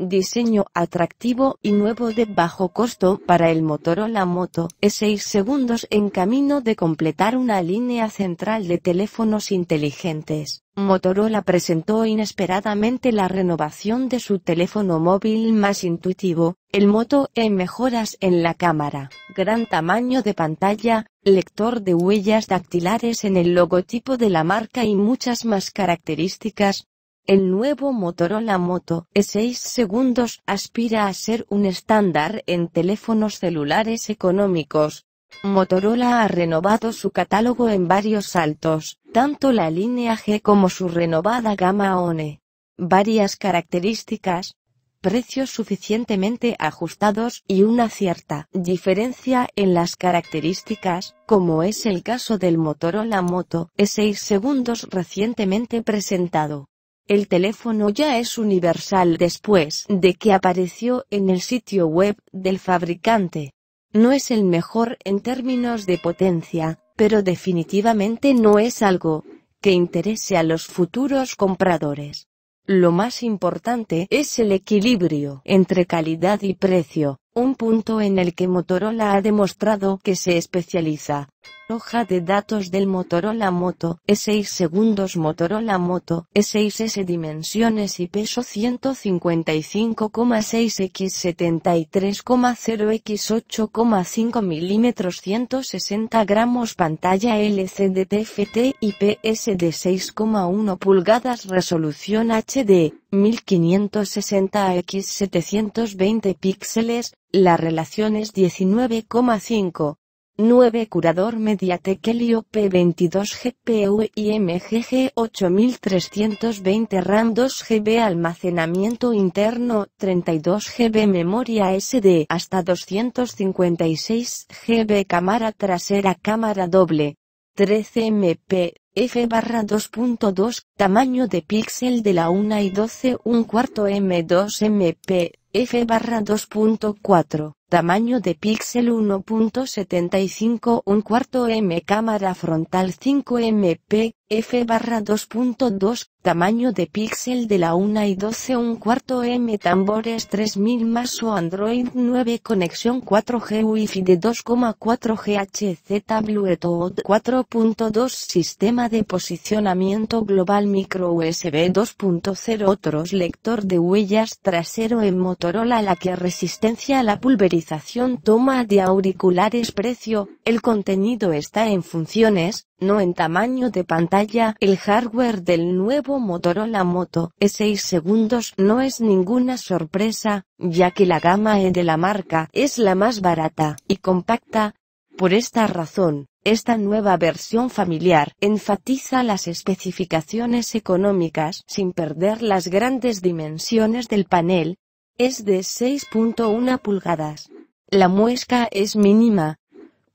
Diseño atractivo y nuevo de bajo costo para el Motorola Moto E6 segundos en camino de completar una línea central de teléfonos inteligentes. Motorola presentó inesperadamente la renovación de su teléfono móvil más intuitivo, el Moto E mejoras en la cámara, gran tamaño de pantalla, lector de huellas dactilares en el logotipo de la marca y muchas más características, el nuevo Motorola Moto E6 segundos aspira a ser un estándar en teléfonos celulares económicos. Motorola ha renovado su catálogo en varios saltos, tanto la línea G como su renovada gama ONE. Varias características, precios suficientemente ajustados y una cierta diferencia en las características, como es el caso del Motorola Moto E6 segundos recientemente presentado. El teléfono ya es universal después de que apareció en el sitio web del fabricante. No es el mejor en términos de potencia, pero definitivamente no es algo que interese a los futuros compradores. Lo más importante es el equilibrio entre calidad y precio, punto en el que Motorola ha demostrado que se especializa. Hoja de datos del Motorola Moto E6 segundos Motorola Moto E6S dimensiones y peso 155,6 x 73,0 x 8,5 milímetros 160 gramos pantalla LCD TFT IPS de 6,1 pulgadas resolución HD 1560 x 720 píxeles, la relación es 19,5. 9 Curador Mediatek Helio P22 GPU y MGG 8320 RAM 2 GB Almacenamiento interno 32 GB Memoria SD hasta 256 GB Cámara trasera Cámara doble 13 MP F barra 2.2 Tamaño de píxel de la 1 y 12 1 cuarto M2 MP F barra 2.4, tamaño de píxel 1.75 1 cuarto M cámara frontal 5 MP, f barra 2.2, tamaño de píxel de la 1 y 12 un cuarto m tambores 3000 más o Android 9 conexión 4G Wi-Fi de 2,4 GHZ Bluetooth 4.2 sistema de posicionamiento global micro USB 2.0 otros lector de huellas trasero en Motorola la que resistencia a la pulverización toma de auriculares precio, el contenido está en funciones, no en tamaño de pantalla. El hardware del nuevo Motorola Moto E6 segundos no es ninguna sorpresa, ya que la gama E de la marca es la más barata y compacta. Por esta razón, esta nueva versión familiar enfatiza las especificaciones económicas sin perder las grandes dimensiones del panel. Es de 6.1 pulgadas. La muesca es mínima,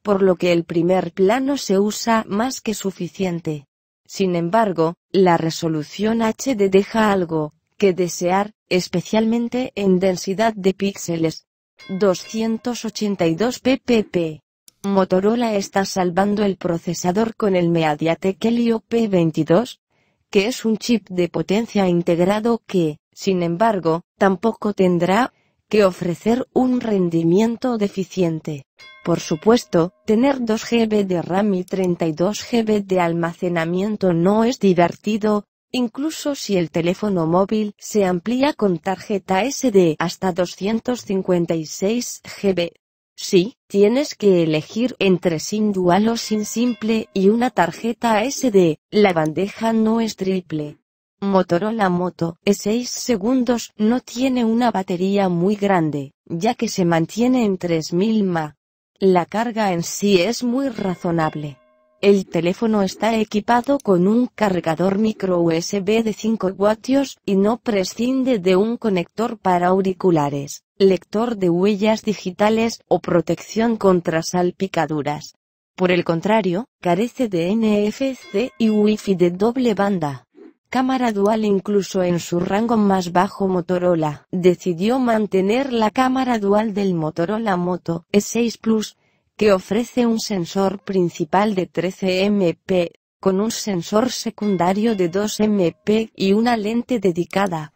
por lo que el primer plano se usa más que suficiente. Sin embargo, la resolución HD deja algo que desear, especialmente en densidad de píxeles. 282 ppp. Motorola está salvando el procesador con el Mediatek Helio P22, que es un chip de potencia integrado que, sin embargo, tampoco tendrá que ofrecer un rendimiento deficiente. Por supuesto, tener 2 GB de RAM y 32 GB de almacenamiento no es divertido, incluso si el teléfono móvil se amplía con tarjeta SD hasta 256 GB. Sí, tienes que elegir entre sin dual o sin simple y una tarjeta SD, la bandeja no es triple. Motorola Moto E6 segundos no tiene una batería muy grande, ya que se mantiene en 3000 mAh. La carga en sí es muy razonable. El teléfono está equipado con un cargador micro USB de 5 W y no prescinde de un conector para auriculares, lector de huellas digitales o protección contra salpicaduras. Por el contrario, carece de NFC y Wi-Fi de doble banda cámara dual incluso en su rango más bajo Motorola, decidió mantener la cámara dual del Motorola Moto E6 Plus, que ofrece un sensor principal de 13 MP, con un sensor secundario de 2 MP y una lente dedicada,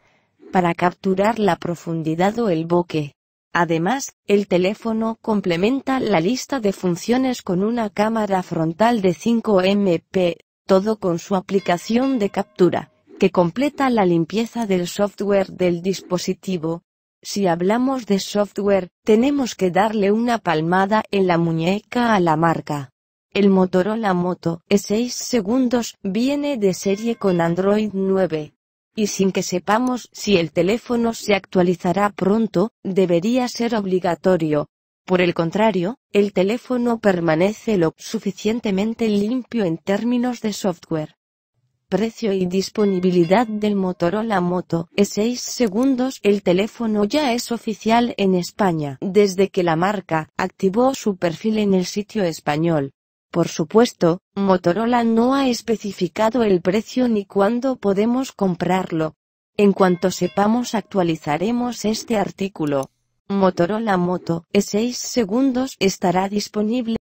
para capturar la profundidad o el bokeh. Además, el teléfono complementa la lista de funciones con una cámara frontal de 5 MP, todo con su aplicación de captura, que completa la limpieza del software del dispositivo. Si hablamos de software, tenemos que darle una palmada en la muñeca a la marca. El Motorola Moto E6 segundos viene de serie con Android 9. Y sin que sepamos si el teléfono se actualizará pronto, debería ser obligatorio, por el contrario, el teléfono permanece lo suficientemente limpio en términos de software. Precio y disponibilidad del Motorola Moto E6 segundos. El teléfono ya es oficial en España desde que la marca activó su perfil en el sitio español. Por supuesto, Motorola no ha especificado el precio ni cuándo podemos comprarlo. En cuanto sepamos actualizaremos este artículo. Motorola Moto E6 segundos estará disponible.